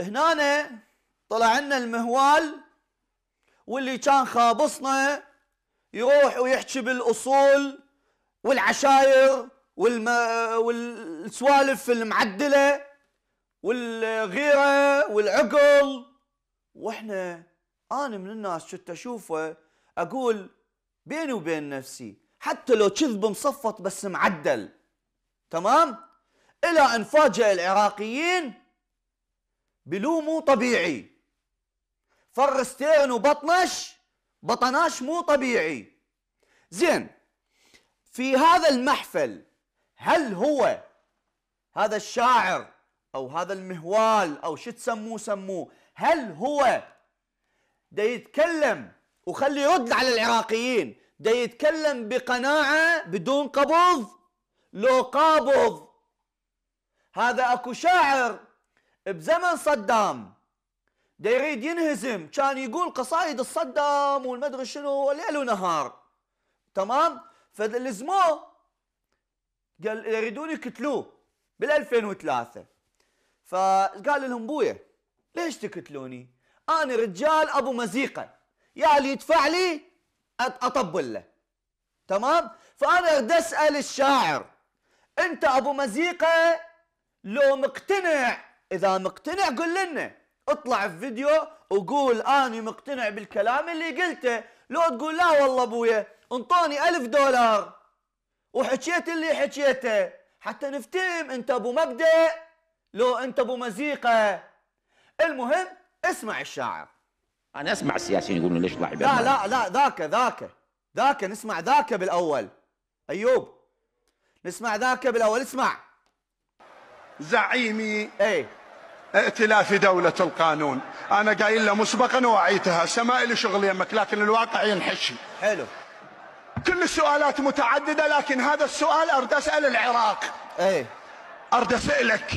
هنا طلع لنا المهوال واللي كان خابصنا يروح ويحكي بالاصول والعشاير والم... والسوالف المعدله والغيره والعقل واحنا انا من الناس كنت اشوفه اقول بيني وبين نفسي حتى لو كذب مصفط بس معدل تمام الى ان فاجئ العراقيين بلو مو طبيعي فرستين وبطنش بطناش مو طبيعي زين في هذا المحفل هل هو هذا الشاعر او هذا المهوال او شو تسموه سموه هل هو دا يتكلم وخلي يرد على العراقيين دا يتكلم بقناعه بدون قبض لو قابض هذا اكو شاعر بزمن صدام دا يريد ينهزم كان يقول قصايد الصدام والمدري شنو ليل ونهار تمام فلزموه قال يريدون يقتلوه بال 2003 فقال لهم بويا ليش تقتلوني؟ انا رجال ابو مزيقه يا اللي يدفع لي اطبل له تمام؟ فانا اريد اسال الشاعر انت ابو مزيقه لو مقتنع اذا مقتنع قل لنا اطلع في فيديو وقول اني مقتنع بالكلام اللي قلته لو تقول لا والله ابويا انطوني ألف دولار وحكيت اللي حكيته حتى نفتهم انت ابو مبدأ لو انت ابو مزيقة المهم اسمع الشاعر انا اسمع السياسيين يقولون ليش طلع لا لا لا ذاك ذاك ذاك نسمع ذاك بالاول ايوب نسمع ذاك بالاول اسمع زعيمي ايه ائتلاف دولة القانون أنا قايل له مسبقا وعيتها سماء لي شغل يمك لكن الواقع ينحشي حلو كل السؤالات متعددة لكن هذا السؤال أرد أسأل العراق أي أرد أسألك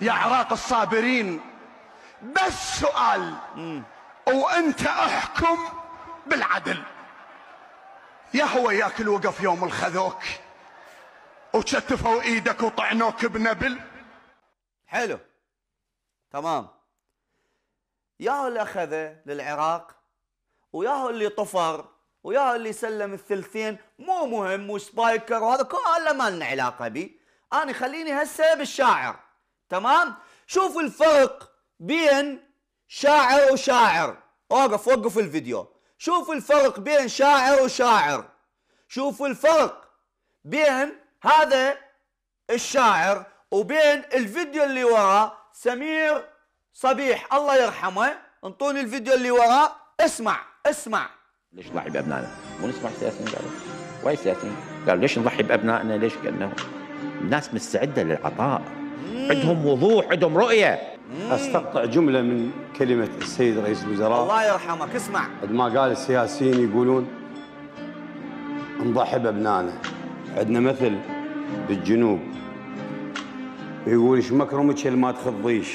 يا عراق الصابرين بس سؤال مم. وأنت أحكم بالعدل يا هو ياكل الوقف يوم الخذوك وشتفوا ايدك وطعنوك بنبل حلو تمام ياهو اللي اخذه للعراق وياهو اللي طفر وياهو اللي سلم الثلثين مو مهم وسبايكر وهذا كله ما لنا علاقه به انا خليني هسه بالشاعر تمام شوف الفرق بين شاعر وشاعر اوقف وقف الفيديو شوف الفرق بين شاعر وشاعر شوف الفرق بين هذا الشاعر وبين الفيديو اللي وراه سمير صبيح الله يرحمه انطوني الفيديو اللي وراه اسمع اسمع ليش نضحي بابنائنا؟ مو نسمع سياسيين قالوا واي سياسيين قالوا ليش نضحي بابنائنا؟ ليش قالنا الناس مستعده للعطاء عندهم وضوح عندهم رؤيه استقطع جمله من كلمه السيد رئيس الوزراء الله يرحمك اسمع قد ما قال السياسيين يقولون نضحي بابنائنا عندنا مثل بالجنوب يقول ايش مكرمك ما تخضيش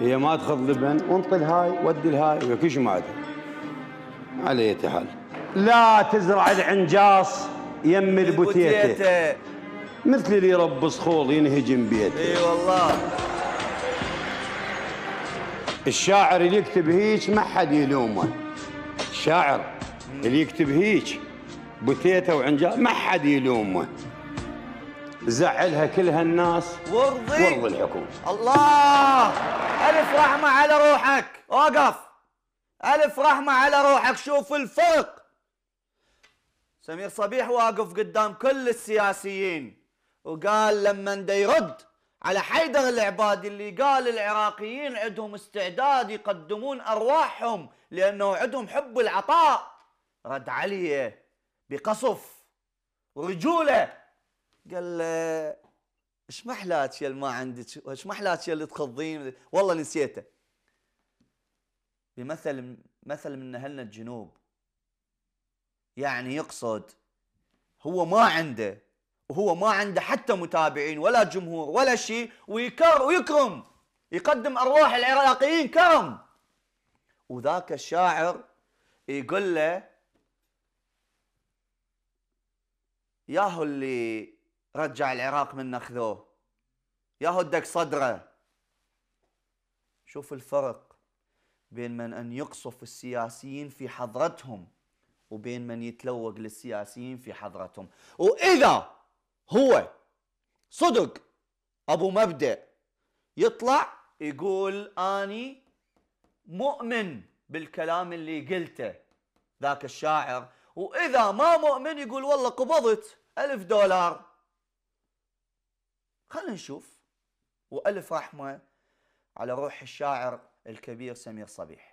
هي ما تخض لبن وانطي الهاي ودي الهاي وكل ايش ما على اية حال لا تزرع العنجاص يم البوتيته مثل اللي يرب صخور ينهجم بيته اي والله الشاعر اللي يكتب هيك ما حد يلومه الشاعر اللي يكتب هيك بوتيته وعنجاص ما حد يلومه زعلها كل هالناس وارضي وارضي الحكومه الله الف رحمه على روحك وقف الف رحمه على روحك شوف الفرق سمير صبيح واقف قدام كل السياسيين وقال لما يرد على حيدر العبادي اللي قال العراقيين عندهم استعداد يقدمون ارواحهم لانه عندهم حب العطاء رد عليه بقصف ورجوله قال له ايش محلات يا اللي ما عندك ايش محلات يا اللي تخضين والله نسيته بمثل مثل من اهلنا الجنوب يعني يقصد هو ما عنده وهو ما عنده حتى متابعين ولا جمهور ولا شيء ويكر ويكرم يقدم ارواح العراقيين كرم وذاك الشاعر يقول له ياهو اللي رجع العراق من نخذوه يا هدك صدره شوف الفرق بين من ان يقصف السياسيين في حضرتهم وبين من يتلوق للسياسيين في حضرتهم واذا هو صدق ابو مبدا يطلع يقول اني مؤمن بالكلام اللي قلته ذاك الشاعر واذا ما مؤمن يقول والله قبضت ألف دولار خلينا نشوف وألف رحمة على روح الشاعر الكبير سمير صبيح